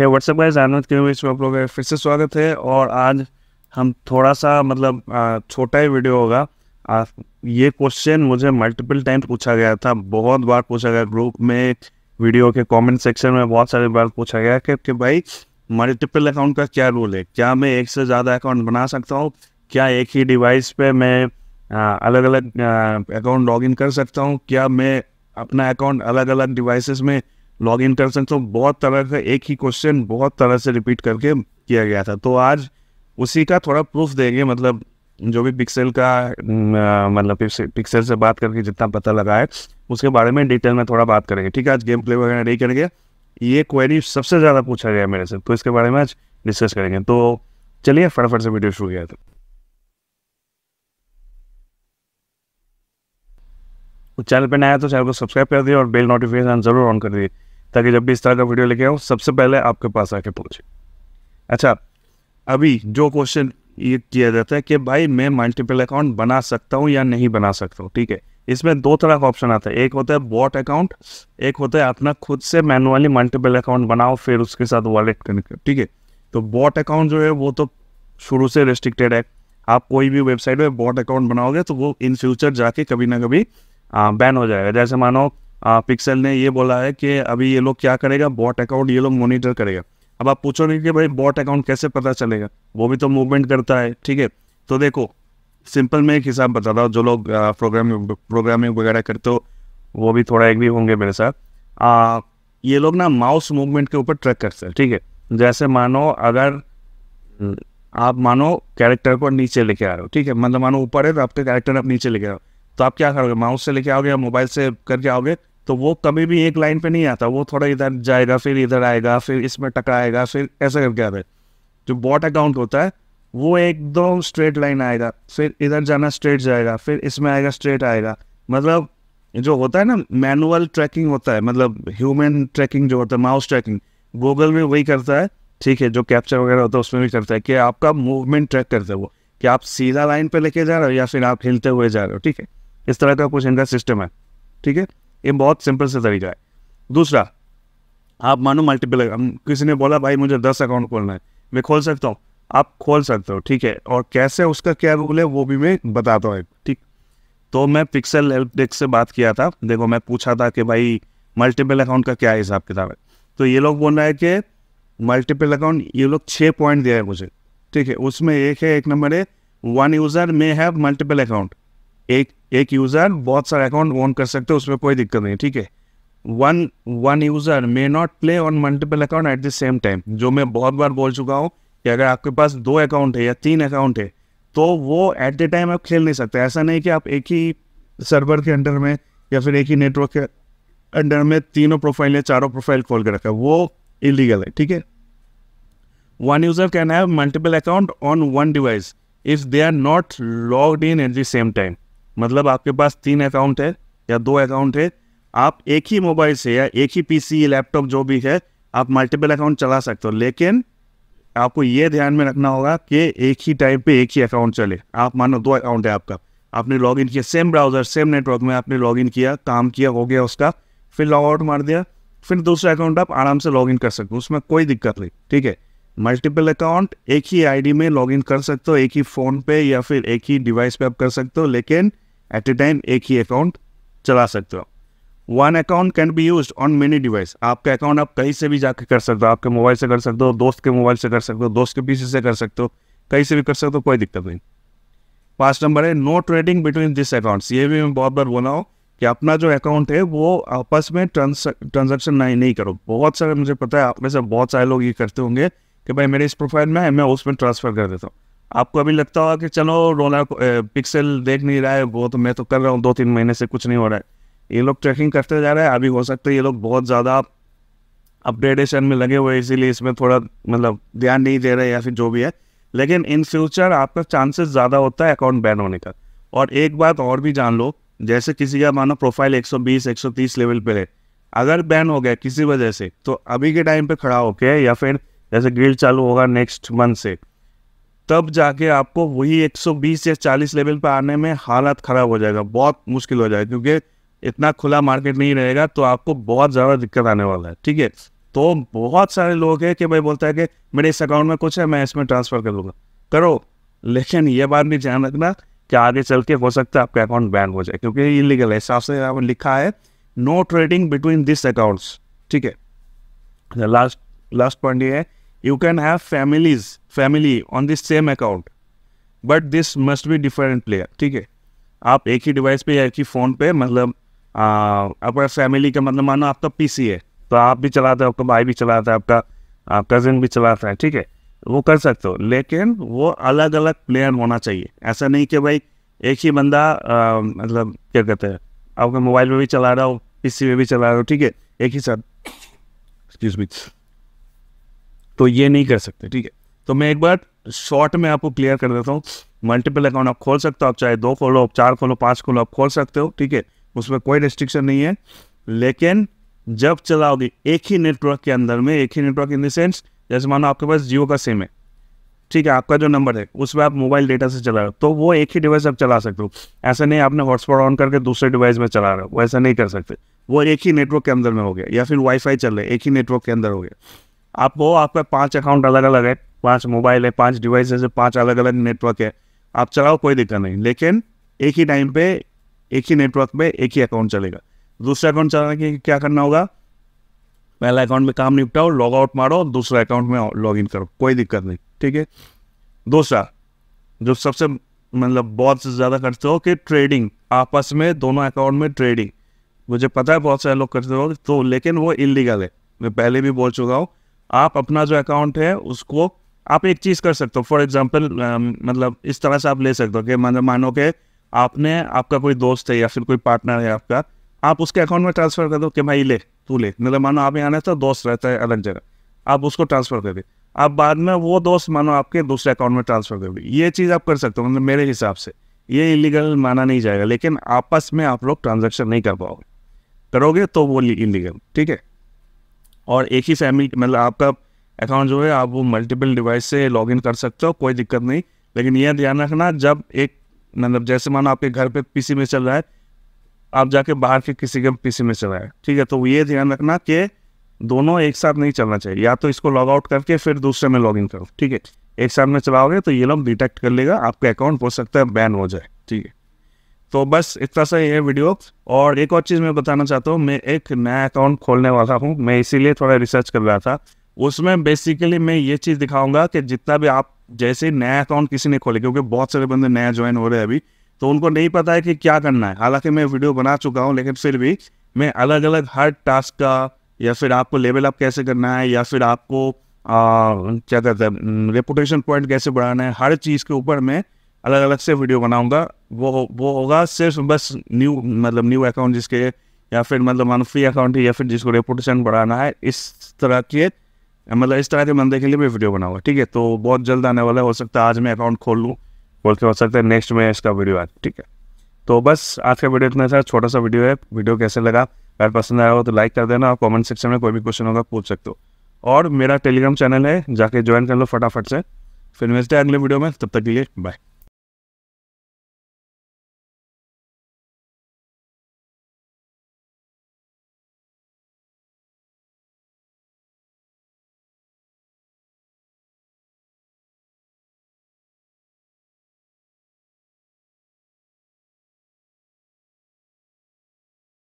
है व्हाट्सअप का आनंद के इसमें आप लोग फिर से स्वागत है और आज हम थोड़ा सा मतलब छोटा ही वीडियो होगा आ, ये क्वेश्चन मुझे मल्टीपल टाइम पूछा गया था बहुत बार पूछा गया ग्रुप में वीडियो के कमेंट सेक्शन में बहुत सारे बार पूछा गया कि, कि भाई मल्टीपल अकाउंट का क्या रूल है क्या मैं एक से ज़्यादा अकाउंट बना सकता हूँ क्या एक ही डिवाइस पे मैं आ, अलग अलग अकाउंट लॉग कर सकता हूँ क्या मैं अपना अकाउंट अलग अलग डिवाइसेस में लॉग इन सकते हो बहुत तरह से एक ही क्वेश्चन बहुत तरह से रिपीट करके किया गया था तो आज उसी का थोड़ा प्रूफ देंगे मतलब जो भी पिक्सल का मतलब पिक्सल से बात करके जितना पता लगा है उसके बारे में डिटेल में थोड़ा बात करेंगे ठीक है आज गेम प्ले वगैरह नहीं करेंगे ये क्वेरी सबसे ज़्यादा पूछा गया मेरे से तो इसके बारे में आज डिस्कस करेंगे तो चलिए फटाफट से वीडियो शुरू किया था चैनल पर नया तो चैनल को सब्सक्राइब कर दिए और बेल नोटिफिकेशन जरूर ऑन कर दिए ताकि जब भी इस तरह का वीडियो लेके आऊँ सबसे पहले आपके पास आके पहुँचे अच्छा अभी जो क्वेश्चन ये किया जाता है कि भाई मैं मल्टीपल अकाउंट बना सकता हूँ या नहीं बना सकता हूँ ठीक है इसमें दो तरह का ऑप्शन आता है एक होता है बॉट अकाउंट एक होता है अपना खुद से मैनुअली मल्टीपल अकाउंट बनाओ फिर उसके साथ वॉलेट कनेक्ट ठीक है तो बॉट अकाउंट जो है वो तो शुरू से रेस्ट्रिक्टेड है आप कोई भी वेबसाइट में बॉट अकाउंट बनाओगे तो वो इन फ्यूचर जाके कभी ना कभी बैन हो जाएगा जैसे मानो पिक्सल ने ये बोला है कि अभी ये लोग क्या करेगा बॉट अकाउंट ये लोग मॉनिटर करेगा अब आप पूछोगे कि भाई बॉट अकाउंट कैसे पता चलेगा वो भी तो मूवमेंट करता है ठीक है तो देखो सिंपल में एक हिसाब बता रहा हूँ जो लोग प्रोग्रामिंग प्रोग्रामिंग वगैरह करते हो वो भी थोड़ा एक भी होंगे मेरे साथ आ, ये लोग ना माउस मूवमेंट के ऊपर ट्रैक करते हैं ठीक है जैसे मानो अगर आप मानो कैरेक्टर को नीचे लेके आ रहे हो ठीक है मतलब मानो ऊपर है तो आपके कैरेक्टर आप नीचे लेके आओ तो आप क्या करोगे माउस से लेके आओगे या मोबाइल से करके आओगे तो वो कभी भी एक लाइन पे नहीं आता वो थोड़ा इधर जाएगा फिर इधर आएगा फिर इसमें टकराएगा फिर ऐसा करके आता है जो बॉट अकाउंट होता है वो एकदम स्ट्रेट लाइन आएगा फिर इधर जाना स्ट्रेट जाएगा फिर इसमें आएगा स्ट्रेट आएगा मतलब जो होता है ना मैनुअल ट्रैकिंग होता है मतलब ह्यूमन ट्रैकिंग जो होता है माउस ट्रैकिंग गूगल में वही करता है ठीक है जो कैप्चर वगैरह होता है उसमें भी करता है कि आपका मूवमेंट ट्रैक करता है वो कि आप सीधा लाइन पे लेके जा रहे हो या फिर आप हिलते हुए जा रहे हो ठीक है इस तरह का कुछ इनका सिस्टम है ठीक है ये बहुत सिंपल सा तरीका है दूसरा आप मानो मल्टीपल किसी ने बोला भाई मुझे दस अकाउंट खोलना है मैं खोल सकता हूँ आप खोल सकते हो ठीक है और कैसे उसका क्या रूल है वो भी मैं बताता हूँ ठीक तो मैं पिक्सल हेल्प डेस्क से बात किया था देखो मैं पूछा था कि भाई मल्टीपल अकाउंट का क्या हिसाब किताब है तो ये लोग बोल रहे हैं कि मल्टीपल अकाउंट ये लोग छः पॉइंट दिया है मुझे ठीक है उसमें एक है एक नंबर है one user may have multiple account एक एक यूज़र बहुत सारे अकाउंट ओन कर सकते हो उसमें कोई दिक्कत नहीं ठीक है one one user may not play on multiple account at the same time जो मैं बहुत बार बोल चुका हूँ कि अगर आपके पास दो अकाउंट है या तीन अकाउंट है तो वो एट द टाइम आप खेल नहीं सकते ऐसा नहीं कि आप एक ही सर्वर के अंडर में या फिर एक ही नेटवर्क के अंडर में तीनों प्रोफाइल या चारों प्रोफाइल खोल कर रखा वो इलीगल है ठीक है one user can have multiple account on one device if they are not logged in at the same time मतलब आपके पास तीन अकाउंट है या दो अकाउंट है आप एक ही मोबाइल से या एक ही पीसी लैपटॉप जो भी है आप मल्टीपल अकाउंट चला सकते हो लेकिन आपको ये ध्यान में रखना होगा कि एक ही टाइम पे एक ही अकाउंट चले आप मानो दो अकाउंट है आपका आपने लॉग इन किया सेम ब्राउज़र सेम नेटवर्क में आपने लॉग इन किया काम किया हो गया उसका फिर लॉग आउट मार दिया फिर दूसरा अकाउंट आप आराम से लॉग इन कर सकते हो उसमें कोई दिक्कत नहीं ठीक है मल्टीपल अकाउंट एक ही आईडी में लॉगिन कर सकते हो एक ही फ़ोन पे या फिर एक ही डिवाइस पे आप कर सकते हो लेकिन एट ए टाइम एक ही अकाउंट चला सकते हो one account can be use on many device आपका अकाउंट आप कहीं से भी जाकर कर सकते हो आपके मोबाइल से कर सकते हो दोस्त के मोबाइल से कर सकते हो दोस्त के पीछे से कर सकते हो कहीं से भी कर सकते हो कोई दिक्कत नहीं पांच नंबर है no trading between this account ये भी मैं बहुत बार बोला हूँ कि अपना जो अकाउंट है वो आपस में ट्रांजेक्शन नहीं करो बहुत सारे मुझे पता है आप में से बहुत सारे लोग ये करते होंगे कि भाई मेरे इस प्रोफाइल में है मैं उसमें ट्रांसफ़र कर देता हूँ आपको अभी लगता होगा कि चलो रोना पिक्सल देख नहीं रहा है वो तो मैं तो कर रहा हूँ दो तीन महीने से कुछ नहीं हो रहा है ये लोग ट्रैकिंग करते जा रहे हैं अभी हो सकता है ये लोग बहुत ज़्यादा अपग्रेडेशन में लगे हुए इसीलिए इसमें थोड़ा मतलब ध्यान नहीं दे रहे या फिर जो भी है लेकिन इन फ्यूचर आपका चांसेस ज़्यादा होता है अकाउंट बैन होने का और एक बात और भी जान लो जैसे किसी का मानो प्रोफाइल 120 130 लेवल पे है अगर बैन हो गया किसी वजह से तो अभी के टाइम पे खड़ा होके या फिर जैसे ग्रिल चालू होगा नेक्स्ट मंथ से तब जाके आपको वही 120 या 40 लेवल पर आने में हालत ख़राब हो जाएगा बहुत मुश्किल हो जाएगा क्योंकि इतना खुला मार्केट नहीं रहेगा तो आपको बहुत ज़्यादा दिक्कत आने वाला है ठीक है तो बहुत सारे लोग हैं कि भाई बोलता है कि मेरे इस अकाउंट में कुछ है मैं इसमें ट्रांसफ़र कर दूंगा करो लेकिन ये बात भी ध्यान रखना कि आगे चल के हो सकता है आपका अकाउंट बैन हो जाए क्योंकि इलीगल है हिसाब से लिखा है no trading between this accounts ठीक है लास्ट लास्ट पॉइंट ये है you can have families family on this same account but this must be different player ठीक है आप एक ही डिवाइस पे या एक ही फ़ोन पे मतलब आपका फैमिली का मतलब मानो आपका पी सी है तो आप भी चलाते हो आपका भाई भी चलाता है आपका आप कज़न भी चलाता है ठीक है वो कर सकते हो लेकिन वो अलग अलग प्लेयर होना चाहिए ऐसा नहीं कि भाई एक ही बंदा आ, मतलब क्या कहते हैं आपके मोबाइल में भी चला रहा हो पी सी में भी चला रहा हो ठीक है एक ही साथ तो ये नहीं कर सकते ठीक है तो मैं एक बार शॉर्ट में आपको क्लियर कर देता हूँ मल्टीपल अकाउंट आप खोल सकते हो आप चाहे दो खोलो आप चार खोलो पाँच खोलो आप खोल सकते हो ठीक है उसमें कोई रिस्ट्रिक्शन नहीं है लेकिन जब चलाओगे एक ही नेटवर्क के अंदर में एक ही नेटवर्क इन द सेंस जैसे मानो आपके पास जियो का सिम है ठीक है आपका जो नंबर है उसमें आप मोबाइल डेटा से चला रहे हो तो वो एक ही डिवाइस आप चला सकते हो ऐसा नहीं आपने हॉटस्पॉट ऑन करके दूसरे डिवाइस में चला रहे हो वैसा नहीं कर सकते वो एक ही नेटवर्क के अंदर में हो गया या फिर वाईफाई चल रहा है एक ही नेटवर्क के अंदर हो गया आप वो आपका पांच अकाउंट अलग अलग है पांच मोबाइल है पांच डिवाइस है पांच अलग अलग नेटवर्क है आप चलाओ कोई दिक्कत नहीं लेकिन एक ही टाइम पे एक ही नेटवर्क पे एक ही अकाउंट चलेगा दूसरा अकाउंट चलाने के क्या करना होगा पहला अकाउंट में काम निपटाओ लॉग आउट मारो दूसरा अकाउंट में लॉग इन करो कोई दिक्कत नहीं ठीक है दूसरा जो सबसे मतलब बहुत से ज़्यादा करते हो कि ट्रेडिंग आपस में दोनों अकाउंट में ट्रेडिंग मुझे पता है बहुत सारे लोग करते हो तो लेकिन वो इलीगल है मैं पहले भी बोल चुका हूँ आप अपना जो अकाउंट है उसको आप एक चीज़ कर सकते हो फॉर एग्जाम्पल मतलब इस तरह से आप ले सकते हो कि मतलब मानो कि आपने आपका कोई दोस्त है या फिर कोई पार्टनर है आपका आप उसके अकाउंट में ट्रांसफ़र कर दो कि भाई ले तू ले मतलब मानो आप यहाँ रहता दोस्त रहता है अलग जगह आप उसको ट्रांसफ़र कर दे आप बाद में वो दोस्त मानो आपके दूसरे अकाउंट में ट्रांसफ़र कर दे ये चीज़ आप कर सकते हो मतलब मेरे हिसाब से ये इलीगल माना नहीं जाएगा लेकिन आपस में आप लोग ट्रांजेक्शन नहीं कर पाओगे करोगे तो वो इलीगल ठीक है और एक ही फैमिली मतलब आपका अकाउंट जो है आप वो मल्टीपल डिवाइस से लॉग इन कर सकते हो कोई दिक्कत नहीं लेकिन यह ध्यान रखना जब एक मतलब जैसे मानो आपके घर पे पीसी में चल रहा है आप जाके बाहर के किसी के पीसी में चल रहा है ठीक है तो ये ध्यान रखना कि दोनों एक साथ नहीं चलना चाहिए या तो इसको लॉग आउट करके फिर दूसरे में लॉग इन करो ठीक है एक साथ में चलाओगे तो ये लोग डिटेक्ट कर लेगा आपका अकाउंट हो सकता है बैन हो जाए ठीक है तो बस इतना सा ये है वीडियो और एक और चीज़ मैं बताना चाहता हूँ मैं एक नया अकाउंट खोलने वाला हूँ मैं इसीलिए थोड़ा रिसर्च कर रहा था उसमें बेसिकली मैं ये चीज़ दिखाऊंगा कि जितना भी आप जैसे नया अकाउंट किसी ने खोले क्योंकि बहुत सारे बंदे नया ज्वाइन हो रहे हैं अभी तो उनको नहीं पता है कि क्या करना है हालांकि मैं वीडियो बना चुका हूँ लेकिन फिर भी मैं अलग अलग हर टास्क का या फिर आपको लेवल अप कैसे करना है या फिर आपको क्या कहते हैं रेपुटेशन पॉइंट कैसे बढ़ाना है हर चीज़ के ऊपर मैं अलग अलग से वीडियो बनाऊंगा वो वो होगा सिर्फ बस न्यू मतलब न्यू अकाउंट जिसके या फिर मतलब मान फ्री अकाउंट है या फिर जिसको रेपुटेशन बढ़ाना है इस तरह के मतलब इस तरह के बंदे के लिए मैं वीडियो बनाऊंगा ठीक है तो बहुत जल्द आने वाला हो सकता है आज मैं अकाउंट खोल लूँ बोल के हो सकता है नेक्स्ट में इसका वीडियो आए ठीक है तो बस आज का वीडियो इतना सा छोटा सा वीडियो है वीडियो कैसे लगा अगर पसंद आया हो तो लाइक कर देना और कमेंट सेक्शन में कोई भी क्वेश्चन होगा पूछ सकते हो और मेरा टेलीग्राम चैनल है जाके ज्वाइन कर लो फटाफट से फिर मिलते हैं अगले वीडियो में तब तक के लिए बाय